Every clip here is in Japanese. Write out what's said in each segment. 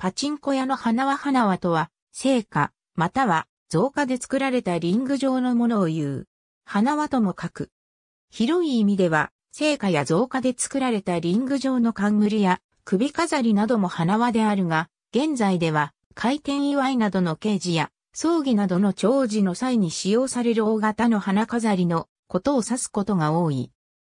パチンコ屋の花は花はとは、聖火、または造花で作られたリング状のものを言う。花はとも書く。広い意味では、聖火や造花で作られたリング状の冠や首飾りなども花輪であるが、現在では、開店祝いなどの刑事や、葬儀などの長寿の際に使用される大型の花飾りのことを指すことが多い。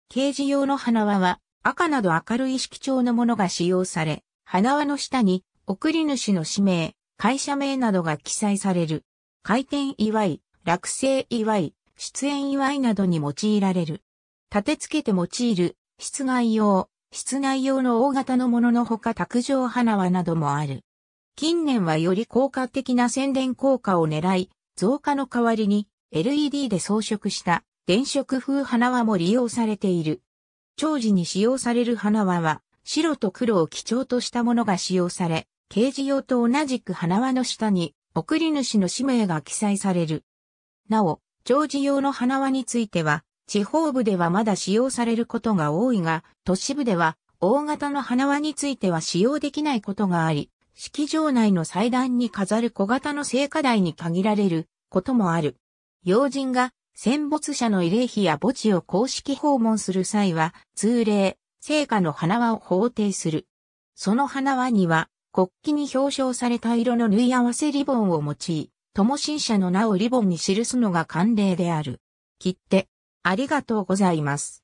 刑事用の花輪は、赤など明るい色調のものが使用され、花輪の下に送り主の氏名、会社名などが記載される。開店祝い、落成祝い、出演祝いなどに用いられる。立て付けて用いる、室外用、室内用の大型のもののほか卓上花輪などもある。近年はより効果的な宣伝効果を狙い、増加の代わりに LED で装飾した電飾風花輪も利用されている。長寿に使用される花輪は白と黒を基調としたものが使用され、掲示用と同じく花輪の下に、送り主の氏名が記載される。なお、長寿用の花輪については、地方部ではまだ使用されることが多いが、都市部では、大型の花輪については使用できないことがあり、式場内の祭壇に飾る小型の聖火台に限られることもある。要人が戦没者の慰霊碑や墓地を公式訪問する際は、通例、聖火の花輪を法定する。その花輪には、国旗に表彰された色の縫い合わせリボンを用い、共信者の名をリボンに記すのが慣例である。切手、ありがとうございます。